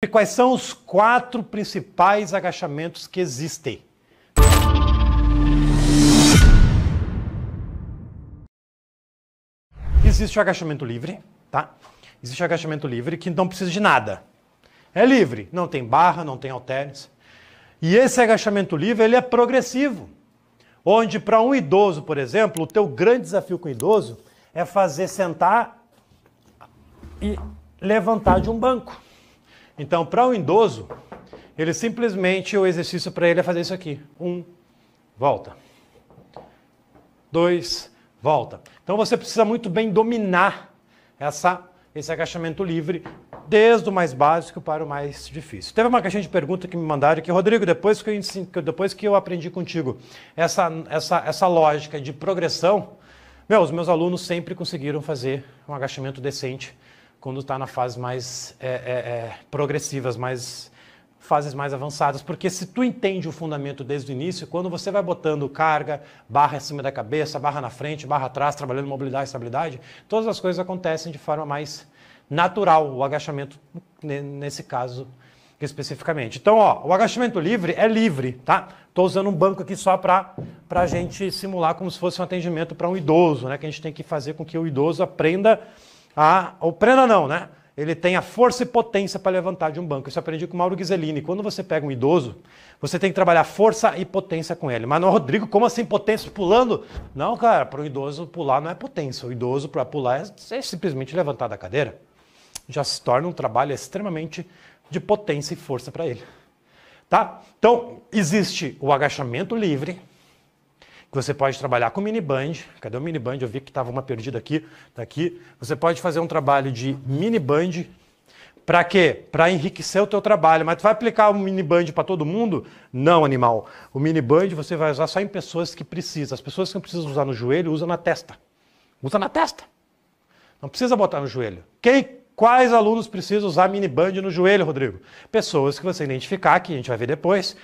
E quais são os quatro principais agachamentos que existem? Existe o agachamento livre, tá? Existe o agachamento livre que não precisa de nada. É livre, não tem barra, não tem halteres. E esse agachamento livre, ele é progressivo. Onde para um idoso, por exemplo, o teu grande desafio com o idoso é fazer sentar e levantar de um banco. Então, para o um idoso, ele simplesmente, o exercício para ele é fazer isso aqui. Um, volta. Dois, volta. Então, você precisa muito bem dominar essa, esse agachamento livre, desde o mais básico para o mais difícil. Teve uma caixinha de pergunta que me mandaram aqui. Rodrigo, depois que eu, depois que eu aprendi contigo essa, essa, essa lógica de progressão, meu, os meus alunos sempre conseguiram fazer um agachamento decente quando está na fase mais é, é, é, progressivas, mais fases mais avançadas, porque se tu entende o fundamento desde o início, quando você vai botando carga, barra acima da cabeça, barra na frente, barra atrás, trabalhando mobilidade e estabilidade, todas as coisas acontecem de forma mais natural, o agachamento nesse caso especificamente. Então, ó, o agachamento livre é livre, tá? Estou usando um banco aqui só para a gente simular como se fosse um atendimento para um idoso, né? Que a gente tem que fazer com que o idoso aprenda a. O prena não, né? Ele tem a força e potência para levantar de um banco. Isso eu aprendi com o Mauro Ghiselini. Quando você pega um idoso, você tem que trabalhar força e potência com ele. Mas, não, Rodrigo, como assim potência pulando? Não, cara, para um idoso pular não é potência. O idoso para pular é, é simplesmente levantar da cadeira. Já se torna um trabalho extremamente de potência e força para ele. Tá? Então, existe o agachamento livre, que você pode trabalhar com miniband. Cadê o miniband? Eu vi que estava uma perdida aqui, Está aqui. Você pode fazer um trabalho de miniband. Para quê? Para enriquecer o teu trabalho. Mas tu vai aplicar o um miniband para todo mundo? Não, animal. O miniband você vai usar só em pessoas que precisam. As pessoas que não precisam usar no joelho, usa na testa. Usa na testa. Não precisa botar no joelho. Quem Quais alunos precisam usar miniband no joelho, Rodrigo? Pessoas que você identificar, que a gente vai ver depois,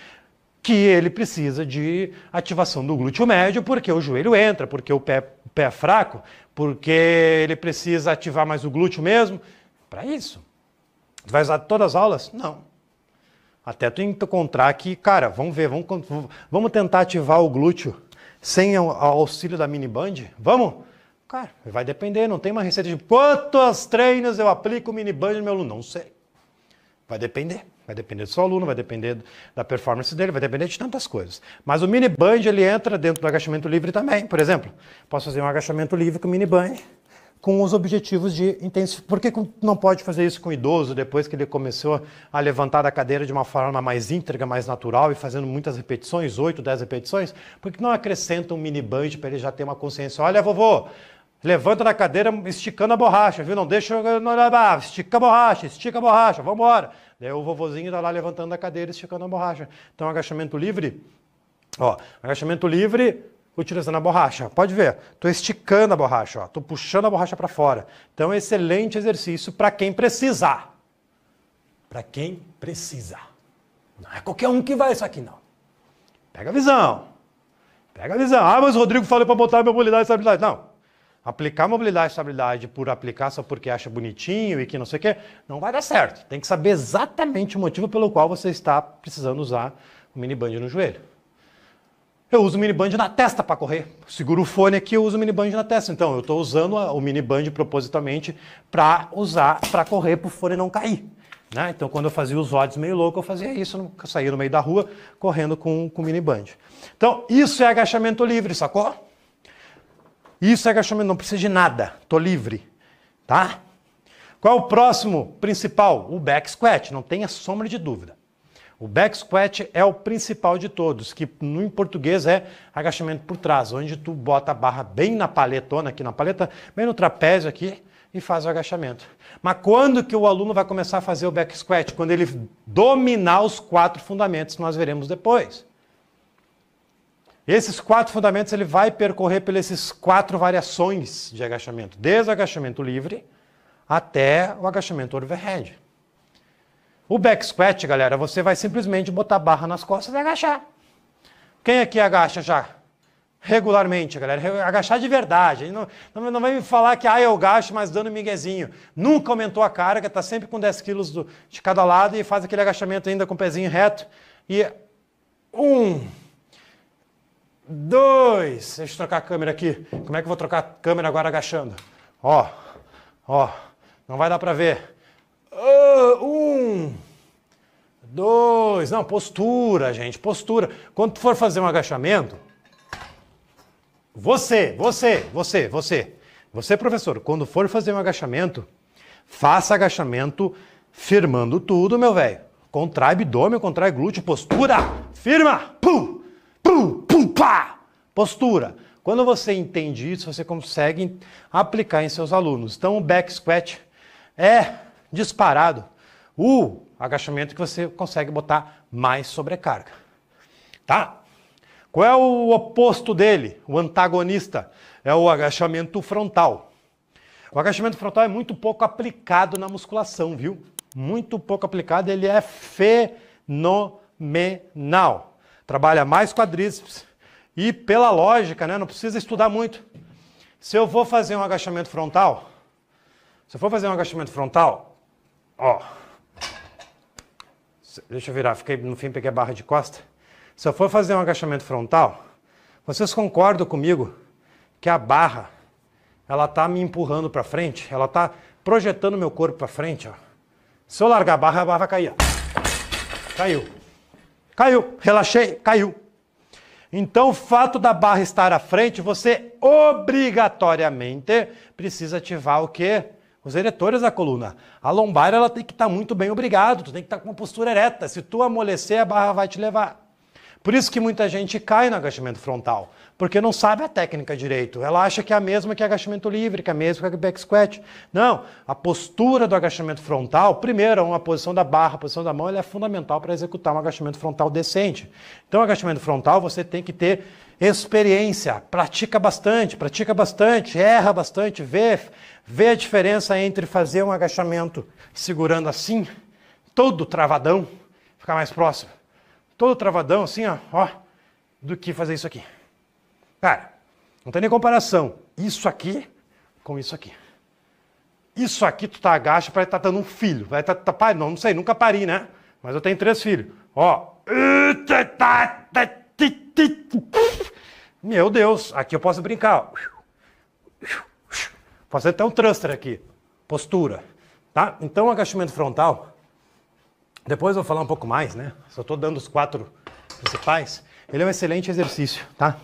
que ele precisa de ativação do glúteo médio, porque o joelho entra, porque o pé, o pé é fraco, porque ele precisa ativar mais o glúteo mesmo. Para isso. Tu vai usar todas as aulas? Não. Até tu encontrar que, cara, vamos ver, vamos, vamos tentar ativar o glúteo sem o auxílio da miniband? Vamos? Cara, vai depender, não tem uma receita de quantos treinos eu aplico miniband no meu aluno, não sei. Vai depender. Vai depender do seu aluno, vai depender da performance dele, vai depender de tantas coisas. Mas o mini band ele entra dentro do agachamento livre também, por exemplo. Posso fazer um agachamento livre com mini band, com os objetivos de intensificar. Por que não pode fazer isso com o idoso depois que ele começou a levantar da cadeira de uma forma mais íntegra, mais natural e fazendo muitas repetições, 8, 10 repetições? Por que não acrescenta um mini band para ele já ter uma consciência? Olha, vovô, Levanta na cadeira esticando a borracha, viu? Não deixa. Ah, estica a borracha, estica a borracha, vambora. Daí o vovozinho está lá levantando a cadeira, esticando a borracha. Então, agachamento livre, ó, agachamento livre, utilizando a borracha. Pode ver, estou esticando a borracha, ó, estou puxando a borracha para fora. Então, é excelente exercício para quem precisar. Para quem precisa. Não é qualquer um que vai isso aqui, não. Pega a visão. Pega a visão. Ah, mas o Rodrigo falou para botar a mobilidade e estabilidade. Não aplicar mobilidade e estabilidade por aplicar só porque acha bonitinho e que não sei o quê, não vai dar certo. Tem que saber exatamente o motivo pelo qual você está precisando usar o miniband no joelho. Eu uso o miniband na testa para correr. Seguro o fone aqui, eu uso o miniband na testa. Então, eu estou usando o miniband propositalmente para usar, para correr, para o fone não cair. Né? Então, quando eu fazia os odds meio louco, eu fazia isso, eu saía no meio da rua correndo com o miniband. Então, isso é agachamento livre, sacou? Isso é agachamento, não precisa de nada, tô livre, tá? Qual é o próximo principal? O back squat, não tenha sombra de dúvida. O back squat é o principal de todos, que no em português é agachamento por trás, onde tu bota a barra bem na paletona, aqui na paleta, bem no trapézio aqui, e faz o agachamento. Mas quando que o aluno vai começar a fazer o back squat? Quando ele dominar os quatro fundamentos, nós veremos depois. Esses quatro fundamentos ele vai percorrer pelas esses quatro variações de agachamento, desde o agachamento livre até o agachamento overhead. O back squat, galera, você vai simplesmente botar barra nas costas e agachar. Quem aqui agacha já? Regularmente, galera. Agachar de verdade. Não, não, vai me falar que ah, eu agacho, mas dando miguezinho. Nunca aumentou a carga, está sempre com 10 quilos de cada lado e faz aquele agachamento ainda com o pezinho reto. E um, dois. Deixa eu trocar a câmera aqui. Como é que eu vou trocar a câmera agora agachando? Ó, ó, não vai dar para ver. Ah, um, dois. Não, postura, gente, postura. Quando tu for fazer um agachamento, você, você, você, você, você, professor, quando for fazer um agachamento, faça agachamento firmando tudo, meu velho. Contrai abdômen, contrai glúteo, postura, firma, pum, pum, pá! Postura. Quando você entende isso, você consegue aplicar em seus alunos. Então, o back squat é disparado o agachamento que você consegue botar mais sobrecarga. Tá? Qual é o oposto dele? O antagonista é o agachamento frontal. O agachamento frontal é muito pouco aplicado na musculação, viu? Muito pouco aplicado, ele é fenomenal. Trabalha mais quadríceps, e pela lógica, né, não precisa estudar muito. Se eu vou fazer um agachamento frontal, se eu for fazer um agachamento frontal, ó, deixa eu virar, fiquei no fim peguei a barra de costa. Se eu for fazer um agachamento frontal, vocês concordam comigo que a barra ela tá me empurrando para frente, ela tá projetando meu corpo para frente, ó. Se eu largar a barra, a barra vai cair. Ó. Caiu. Caiu. Relaxei, caiu. Então, o fato da barra estar à frente, você obrigatoriamente precisa ativar o quê? Os eretores da coluna. A lombar ela tem que estar tá muito bem obrigado, tu tem que estar tá com uma postura ereta. Se tu amolecer, a barra vai te levar. Por isso que muita gente cai no agachamento frontal, porque não sabe a técnica direito. Ela acha que é a mesma que agachamento livre, que é a mesma que back squat. Não, a postura do agachamento frontal, primeiro, uma posição da barra, a posição da mão, ela é fundamental para executar um agachamento frontal decente. Então, agachamento frontal você tem que ter experiência, pratica bastante, pratica bastante, erra bastante, vê, vê a diferença entre fazer um agachamento segurando assim, todo travadão, ficar mais próximo todo travadão, assim, ó, ó, do que fazer isso aqui. Cara, não tem nem comparação. Isso aqui com isso aqui. Isso aqui tu tá agacha para estar tá dando um filho. Vai tá, tá não, não sei, nunca pari, né? Mas eu tenho três filhos. Ó. Tá, tá, Meu Deus, aqui eu posso brincar. Posso até um thruster aqui. Postura. Tá? Então, agachamento frontal depois eu vou falar um pouco mais, né? Só estou dando os quatro principais. Ele é um excelente exercício, tá?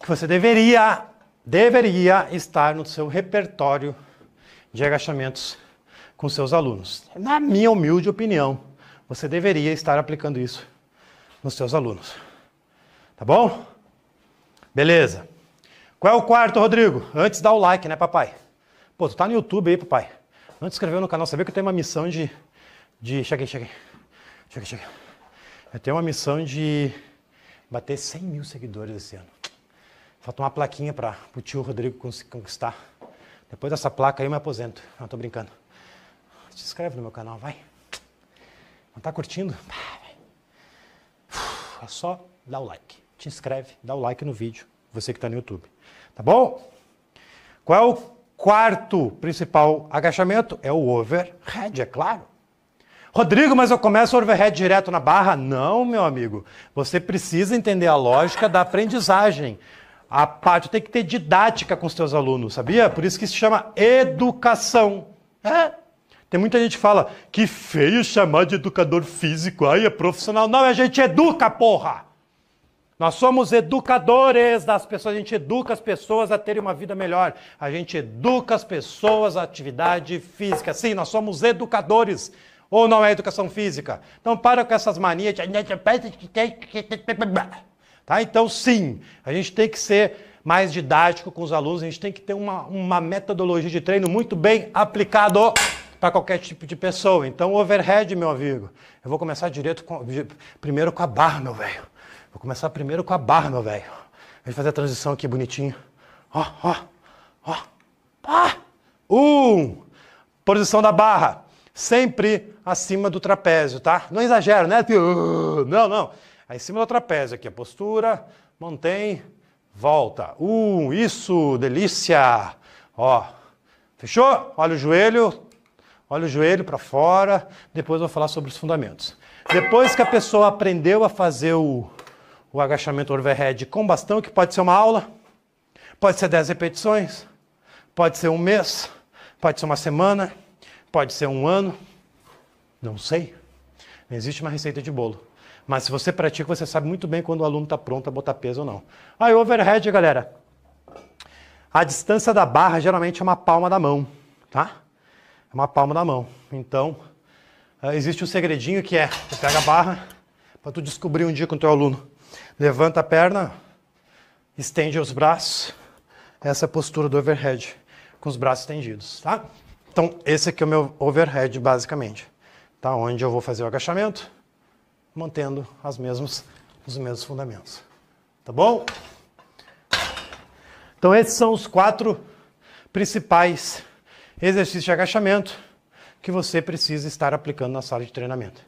Que você deveria, deveria estar no seu repertório de agachamentos com seus alunos. Na minha humilde opinião, você deveria estar aplicando isso nos seus alunos. Tá bom? Beleza. Qual é o quarto, Rodrigo? Antes dá o like, né, papai? Pô, tu tá no YouTube aí, papai. Não se inscreveu no canal, vê que eu tenho uma missão de de. Cheguei, cheguei. Cheguei, cheguei. Eu tenho uma missão de bater 100 mil seguidores esse ano. Falta uma plaquinha para o tio Rodrigo conquistar. Depois dessa placa aí eu me aposento. Não, tô brincando. Se inscreve no meu canal, vai. Não tá curtindo? É só dar o like. Te inscreve, dá o like no vídeo, você que está no YouTube. Tá bom? Qual é o quarto principal agachamento? É o overhead, é claro. Rodrigo, mas eu começo overhead direto na barra? Não, meu amigo. Você precisa entender a lógica da aprendizagem. A parte tem que ter didática com os seus alunos, sabia? Por isso que se chama educação. É. Tem muita gente que fala que feio chamar de educador físico, aí é profissional. Não, a gente educa, porra! Nós somos educadores das pessoas, a gente educa as pessoas a terem uma vida melhor. A gente educa as pessoas à atividade física. Sim, nós somos educadores. Ou não é educação física? Então para com essas manias. De... Tá? Então, sim, a gente tem que ser mais didático com os alunos, a gente tem que ter uma, uma metodologia de treino muito bem aplicado para qualquer tipo de pessoa. Então, overhead, meu amigo. Eu vou começar direto com, primeiro com a barra, meu velho. Vou começar primeiro com a barra, meu velho. a gente fazer a transição aqui bonitinho. Ó, ó, ó. Um. Posição da barra sempre acima do trapézio, tá? Não exagero, né? Tipo, uh, não, não. É em cima do trapézio aqui, a postura, mantém, volta. Um, isso, delícia. Ó, fechou? Olha o joelho, olha o joelho para fora. Depois eu vou falar sobre os fundamentos. Depois que a pessoa aprendeu a fazer o, o agachamento overhead com bastão, que pode ser uma aula, pode ser 10 repetições, pode ser um mês, pode ser uma semana Pode ser um ano, não sei. Não existe uma receita de bolo. Mas se você pratica, você sabe muito bem quando o aluno está pronto a botar peso ou não. Aí, overhead, galera. A distância da barra geralmente é uma palma da mão, tá? É uma palma da mão. Então, eh, existe um segredinho que é, você pega a barra, para tu descobrir um dia com o teu aluno. Levanta a perna, estende os braços. Essa é a postura do overhead, com os braços estendidos, tá? Então, esse aqui é o meu overhead, basicamente, tá? onde eu vou fazer o agachamento, mantendo as os mesmos fundamentos. Tá bom? Então, esses são os quatro principais exercícios de agachamento que você precisa estar aplicando na sala de treinamento.